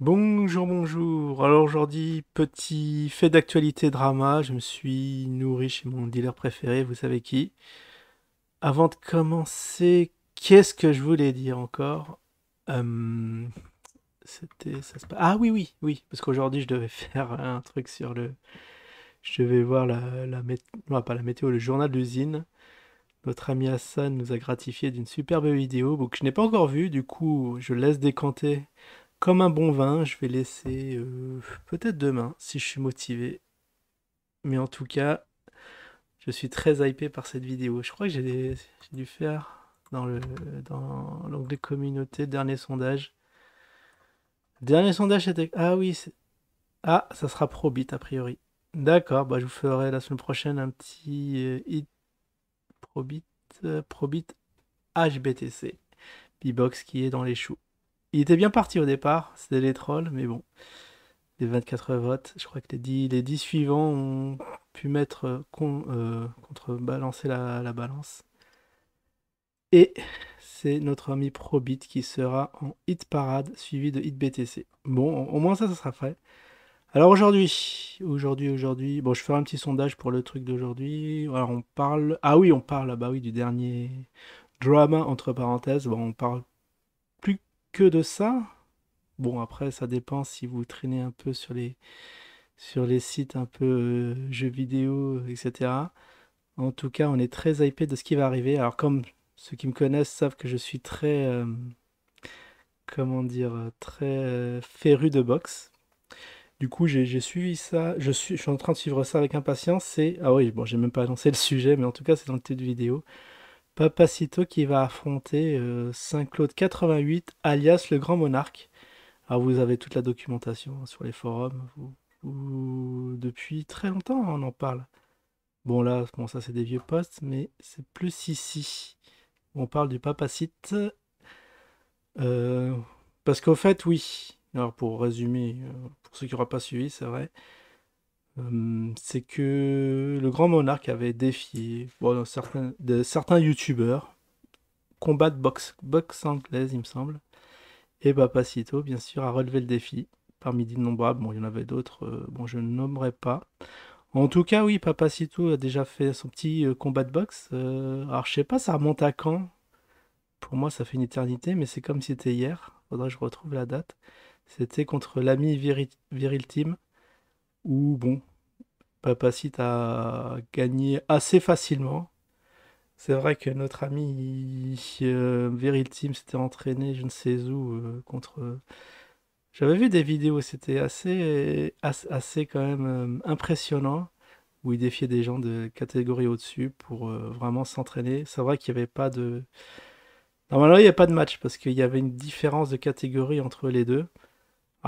Bonjour, bonjour. Alors aujourd'hui, petit fait d'actualité drama. Je me suis nourri chez mon dealer préféré, vous savez qui. Avant de commencer, qu'est-ce que je voulais dire encore euh, C'était. Ah oui, oui, oui. Parce qu'aujourd'hui, je devais faire un truc sur le. Je devais voir la, pas la météo, le journal d'usine. Notre ami Hassan nous a gratifié d'une superbe vidéo, que je n'ai pas encore vue, du coup, je laisse décanter comme un bon vin, je vais laisser euh, peut-être demain si je suis motivé. Mais en tout cas, je suis très hypé par cette vidéo. Je crois que j'ai dû faire dans le l'onglet communauté dernier sondage. Dernier sondage c'était ah oui ah ça sera probit a priori. D'accord, bah, je vous ferai la semaine prochaine un petit euh, probit euh, probit HBTC. Bbox qui est dans les choux il était bien parti au départ, c'était les trolls, mais bon. Les 24 votes, je crois que les 10, suivants ont pu mettre euh, euh, contrebalancer la, balance. Et c'est notre ami Probit qui sera en hit parade suivi de hit BTC. Bon, au moins ça, ça sera fait. Alors aujourd'hui, aujourd'hui, aujourd'hui, bon, je ferai un petit sondage pour le truc d'aujourd'hui. Alors on parle, ah oui, on parle, ah bah oui, du dernier drama entre parenthèses. Bon, on parle que de ça. Bon, après, ça dépend si vous traînez un peu sur les, sur les sites un peu euh, jeux vidéo, etc. En tout cas, on est très hypé de ce qui va arriver. Alors, comme ceux qui me connaissent savent que je suis très, euh, comment dire, euh, très féru de boxe. Du coup, j'ai suivi ça. Je suis, je suis en train de suivre ça avec impatience. ah oui, bon, j'ai même pas annoncé le sujet, mais en tout cas, c'est dans le titre de vidéo. Papacito qui va affronter euh, Saint-Claude 88, alias le Grand Monarque. Alors vous avez toute la documentation hein, sur les forums, vous, depuis très longtemps on en parle. Bon là, bon, ça c'est des vieux posts, mais c'est plus ici. On parle du papacite. Euh, parce qu'au fait, oui. Alors pour résumer, euh, pour ceux qui n'auraient pas suivi, c'est vrai c'est que le grand monarque avait défié bon, certains, de certains youtubeurs combat de boxe, boxe anglaise il me semble et bah, Papacito bien sûr a relevé le défi parmi d'innombrables bon il y en avait d'autres euh, bon je ne nommerai pas en tout cas oui Papacito a déjà fait son petit euh, combat de boxe euh, alors je sais pas ça remonte à quand pour moi ça fait une éternité mais c'est comme si c'était hier faudrait que je retrouve la date c'était contre l'ami Viril, Viril Team où, bon, Papacit a gagné assez facilement. C'est vrai que notre ami euh, Veril Team s'était entraîné, je ne sais où, euh, contre. Euh, j'avais vu des vidéos, c'était assez, assez, quand même impressionnant, où il défiait des gens de catégorie au-dessus pour vraiment s'entraîner. C'est vrai qu'il n'y avait pas de. Normalement, il n'y a pas de match parce qu'il y avait une différence de catégorie entre les deux.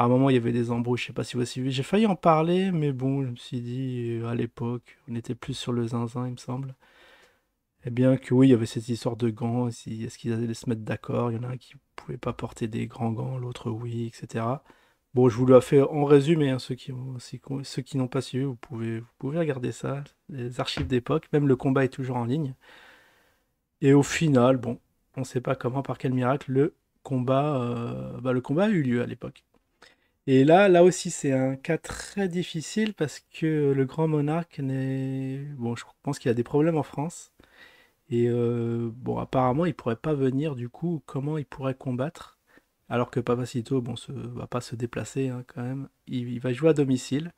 À un moment, il y avait des embrouilles, je ne sais pas si vous avez suivi. J'ai failli en parler, mais bon, je me suis dit, à l'époque, on était plus sur le zinzin, il me semble. Eh bien que oui, il y avait cette histoire de gants, est-ce qu'ils allaient se mettre d'accord Il y en a un qui ne pouvait pas porter des grands gants, l'autre oui, etc. Bon, je vous l'ai fait en résumé, hein, ceux qui, n'ont pas suivi, vous pouvez, vous pouvez regarder ça, les archives d'époque, même le combat est toujours en ligne. Et au final, bon, on ne sait pas comment, par quel miracle, le combat, euh, bah, le combat a eu lieu à l'époque. Et là, là aussi, c'est un cas très difficile parce que le grand monarque n'est. Bon, je pense qu'il a des problèmes en France. Et euh, bon, apparemment, il pourrait pas venir du coup. Comment il pourrait combattre Alors que Papacito, bon, se, va pas se déplacer hein, quand même. Il, va jouer à domicile.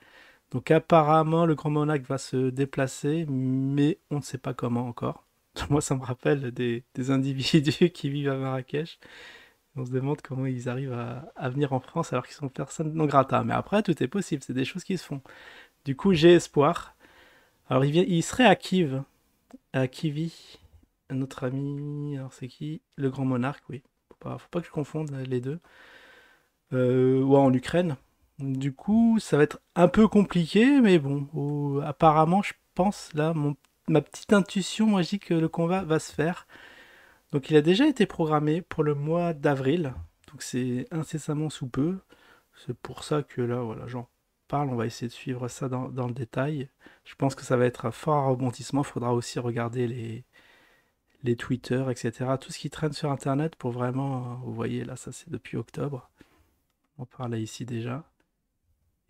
Donc apparemment, le grand monarque va se déplacer, mais on ne sait pas comment encore. Moi, ça me rappelle des, des individus qui vivent à Marrakech on se demande comment ils arrivent à, venir en France alors qu'ils sont personne non grata. Mais après, tout est possible, c'est des choses qui se font. Du coup, j'ai espoir. Alors, il, serait à Kiev, à Kivi, notre ami, alors c'est qui Le grand monarque, oui. Faut pas, faut pas que je confonde les deux. Euh, ou en Ukraine. Du coup, ça va être un peu compliqué, mais bon, apparemment, je pense, là, ma petite intuition, moi, que le combat va se faire. Donc il a déjà été programmé pour le mois d'avril. Donc c'est incessamment sous peu. C'est pour ça que là, voilà, j'en parle. On va essayer de suivre ça dans, le détail. Je pense que ça va être un fort rebondissement. Il faudra aussi regarder les, les Twitter, etc. Tout ce qui traîne sur Internet pour vraiment... Euh, vous voyez, là, ça c'est depuis octobre. On parlait ici déjà.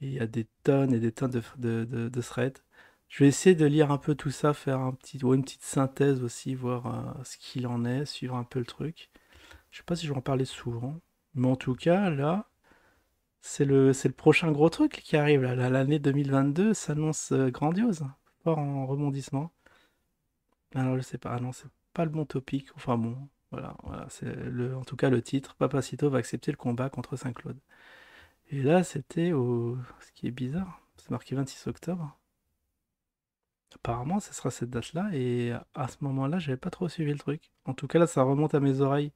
Et il y a des tonnes et des tonnes de, de, de threads. Je vais essayer de lire un peu tout ça, faire un petit, une petite synthèse aussi, voir euh, ce qu'il en est, suivre un peu le truc. Je ne sais pas si je vais en parler souvent, mais en tout cas, là, c'est le, prochain gros truc qui arrive. L'année 2022 s'annonce euh, grandiose, fort en rebondissement. Alors, je sais pas, ah non, c'est pas le bon topic. Enfin bon, voilà, c'est en tout cas le titre. Papacito va accepter le combat contre Saint-Claude. Et là, c'était au. Ce qui est bizarre, c'est marqué 26 octobre apparemment, ce sera cette date-là. Et à ce moment-là, j'avais pas trop suivi le truc. En tout cas, là, ça remonte à mes oreilles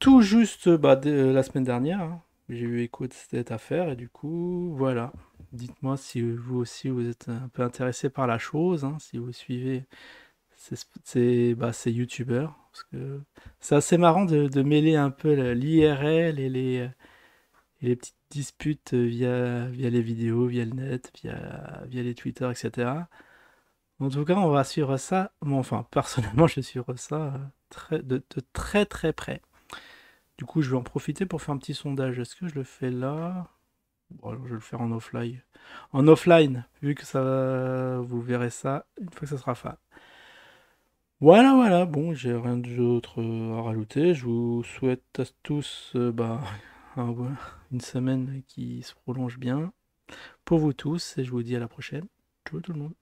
tout juste bah, euh, la semaine dernière. Hein. J'ai eu écoute cette affaire. Et du coup, voilà. Dites-moi si vous aussi, vous êtes un peu intéressé par la chose. Hein, si vous suivez ces, bah, youtubeurs. Parce c'est assez marrant de, mêler un peu l'IRL et les, petites disputes via, les vidéos, via le net, via, via les Twitter, etc. En tout cas, on va suivre ça. enfin, personnellement, je suivre ça euh, très, de, très très près. Du coup, je vais en profiter pour faire un petit sondage. Est-ce que je le fais là Je vais le faire en offline. En offline, vu que ça, vous verrez ça une fois que ça sera fait. Voilà, voilà. Bon, j'ai rien d'autre euh, à rajouter. Je vous souhaite à tous euh, bah, une semaine qui se prolonge bien pour vous tous et je vous dis à la prochaine. Ciao tout le monde.